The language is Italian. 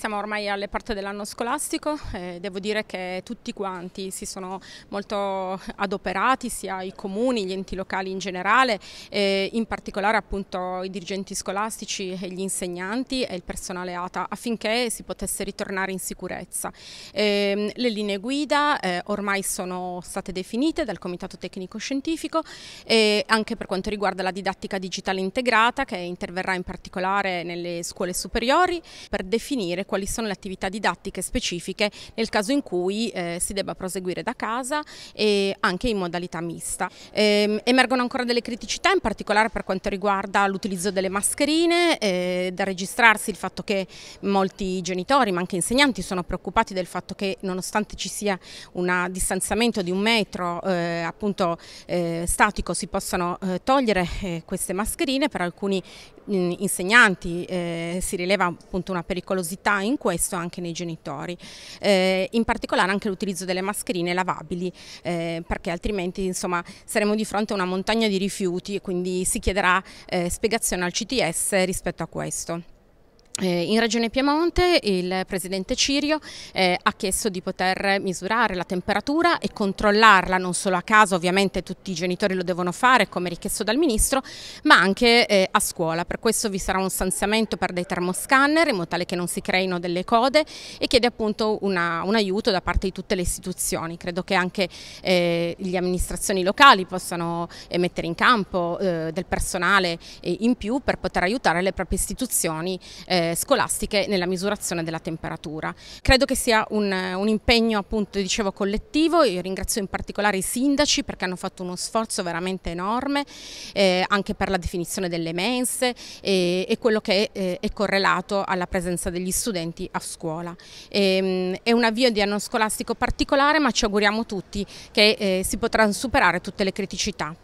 Siamo ormai alle porte dell'anno scolastico e eh, devo dire che tutti quanti si sono molto adoperati, sia i comuni, gli enti locali in generale, eh, in particolare appunto i dirigenti scolastici e gli insegnanti e il personale ATA affinché si potesse ritornare in sicurezza. E ehm, le linee guida eh, ormai sono state definite dal Comitato Tecnico Scientifico e anche per quanto riguarda la didattica digitale integrata che interverrà in particolare nelle scuole superiori per definire quali sono le attività didattiche specifiche nel caso in cui eh, si debba proseguire da casa e anche in modalità mista. Eh, emergono ancora delle criticità in particolare per quanto riguarda l'utilizzo delle mascherine, eh, da registrarsi il fatto che molti genitori ma anche insegnanti sono preoccupati del fatto che nonostante ci sia un distanziamento di un metro eh, appunto eh, statico si possano eh, togliere queste mascherine per alcuni mm, insegnanti si rileva appunto una pericolosità in questo anche nei genitori. Eh, in particolare anche l'utilizzo delle mascherine lavabili, eh, perché altrimenti insomma, saremo di fronte a una montagna di rifiuti e quindi si chiederà eh, spiegazione al CTS rispetto a questo. Eh, in Regione Piemonte il Presidente Cirio eh, ha chiesto di poter misurare la temperatura e controllarla non solo a casa, ovviamente tutti i genitori lo devono fare come richiesto dal Ministro, ma anche eh, a scuola. Per questo vi sarà un stanziamento per dei termoscanner in modo tale che non si creino delle code e chiede appunto una, un aiuto da parte di tutte le istituzioni. Credo che anche eh, le amministrazioni locali possano eh, mettere in campo eh, del personale in più per poter aiutare le proprie istituzioni scolastiche nella misurazione della temperatura. Credo che sia un, un impegno appunto dicevo collettivo, io ringrazio in particolare i sindaci perché hanno fatto uno sforzo veramente enorme eh, anche per la definizione delle mense e, e quello che è, eh, è, correlato alla presenza degli studenti a scuola. E, ehm, è un avvio di anno scolastico particolare ma ci auguriamo tutti che eh, si potranno superare tutte le criticità.